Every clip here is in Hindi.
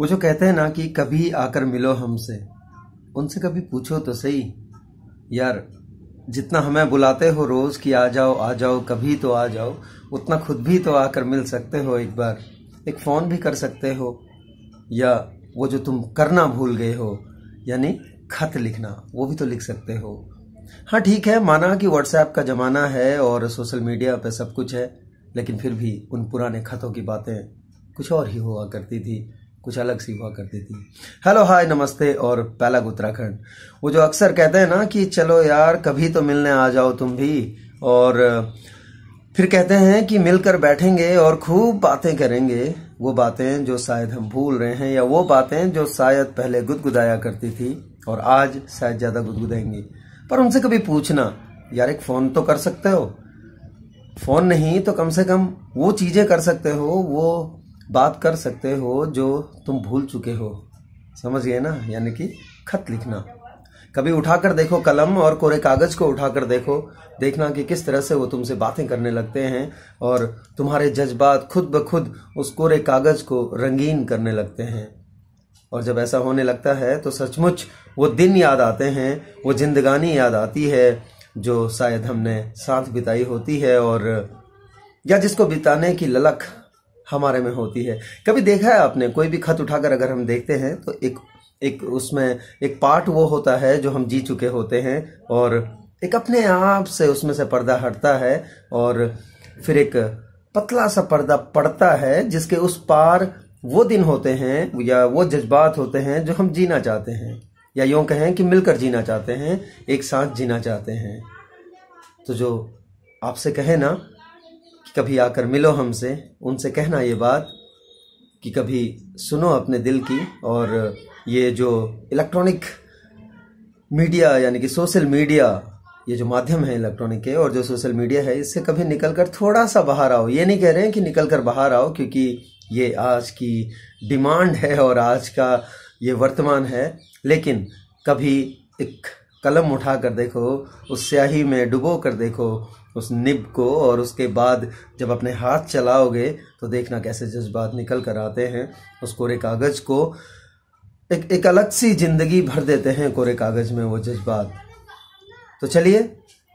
वो जो कहते हैं ना कि कभी आकर मिलो हमसे उनसे कभी पूछो तो सही यार जितना हमें बुलाते हो रोज कि आ जाओ आ जाओ कभी तो आ जाओ उतना खुद भी तो आकर मिल सकते हो एक बार एक फ़ोन भी कर सकते हो या वो जो तुम करना भूल गए हो यानी खत लिखना वो भी तो लिख सकते हो हाँ ठीक है माना कि व्हाट्सएप का ज़माना है और सोशल मीडिया पे सब कुछ है लेकिन फिर भी उन पुराने खतों की बातें कुछ और ही हुआ करती थी कुछ अलग सी हुआ करती थी हेलो हाय नमस्ते और पहला उत्तराखंड वो जो अक्सर कहते हैं ना कि चलो यार कभी तो मिलने आ जाओ तुम भी और फिर कहते हैं कि मिलकर बैठेंगे और खूब बातें करेंगे वो बातें जो शायद हम भूल रहे हैं या वो बातें जो शायद पहले गुदगुदाया करती थी और आज शायद ज़्यादा गुदगुदाएंगी पर उनसे कभी पूछना यार एक फ़ोन तो कर सकते हो फ़ोन नहीं तो कम से कम वो चीज़ें कर सकते हो वो बात कर सकते हो जो तुम भूल चुके हो समझ गए ना यानी कि खत लिखना कभी उठाकर देखो कलम और कोरे कागज को उठाकर देखो देखना कि किस तरह से वो तुमसे बातें करने लगते हैं और तुम्हारे जज्बात खुद ब खुद उस कोरे कागज को रंगीन करने लगते हैं और जब ऐसा होने लगता है तो सचमुच वो दिन याद आते हैं वो जिंदगानी याद आती है जो शायद हमने साथ बिताई होती है और या जिसको बिताने की ललक हमारे में होती है कभी देखा है आपने कोई भी खत उठाकर अगर हम देखते हैं तो एक एक उसमें एक पार्ट वो होता है जो हम जी चुके होते हैं और एक अपने आप से उसमें से पर्दा हटता है और फिर एक पतला सा पर्दा पड़ता है जिसके उस पार वो दिन होते हैं या वो जज्बात होते हैं जो हम जीना चाहते हैं या यूँ कहें कि मिलकर जीना चाहते हैं एक साथ जीना चाहते हैं तो जो आपसे कहे ना कभी आकर मिलो हमसे उनसे कहना ये बात कि कभी सुनो अपने दिल की और ये जो इलेक्ट्रॉनिक मीडिया यानी कि सोशल मीडिया ये जो माध्यम है इलेक्ट्रॉनिक के और जो सोशल मीडिया है इससे कभी निकल कर थोड़ा सा बाहर आओ ये नहीं कह रहे हैं कि निकल कर बाहर आओ क्योंकि ये आज की डिमांड है और आज का ये वर्तमान है लेकिन कभी एक कलम उठा कर देखो उस स्याही में डुबो कर देखो उस निब को और उसके बाद जब अपने हाथ चलाओगे तो देखना कैसे जज्बात निकल कर आते हैं उस कोरे कागज़ को एक एक अलग सी ज़िंदगी भर देते हैं कोरे कागज़ में वो जज्बात तो चलिए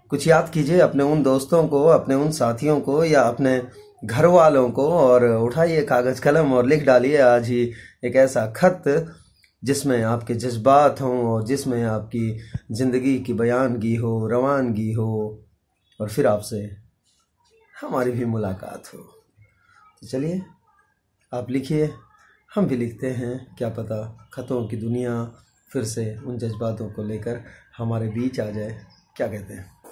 कुछ याद कीजिए अपने उन दोस्तों को अपने उन साथियों को या अपने घर वालों को और उठाइए कागज़ कलम और लिख डालिए आज ही एक ऐसा खत जिसमें आपके जज्बात हों और जिसमें आपकी ज़िंदगी की बयानगी हो रवानगी हो और फिर आपसे हमारी भी मुलाकात हो तो चलिए आप लिखिए हम भी लिखते हैं क्या पता ख़तों की दुनिया फिर से उन जज्बातों को लेकर हमारे बीच आ जाए क्या कहते हैं